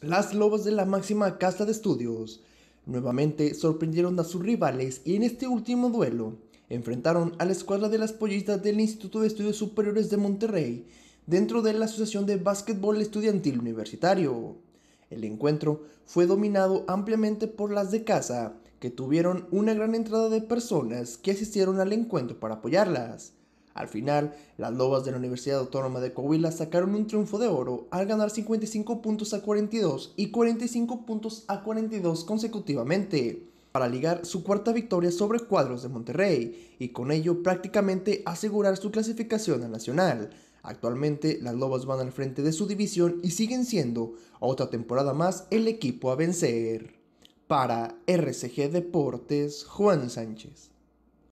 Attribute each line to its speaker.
Speaker 1: Las lobas de la máxima casa de estudios nuevamente sorprendieron a sus rivales y en este último duelo enfrentaron a la escuadra de las pollitas del Instituto de Estudios Superiores de Monterrey dentro de la Asociación de Básquetbol Estudiantil Universitario. El encuentro fue dominado ampliamente por las de casa, que tuvieron una gran entrada de personas que asistieron al encuentro para apoyarlas. Al final, las Lobas de la Universidad Autónoma de Coahuila sacaron un triunfo de oro al ganar 55 puntos a 42 y 45 puntos a 42 consecutivamente para ligar su cuarta victoria sobre cuadros de Monterrey y con ello prácticamente asegurar su clasificación a nacional. Actualmente las Lobas van al frente de su división y siguen siendo otra temporada más el equipo a vencer. Para RCG Deportes, Juan Sánchez.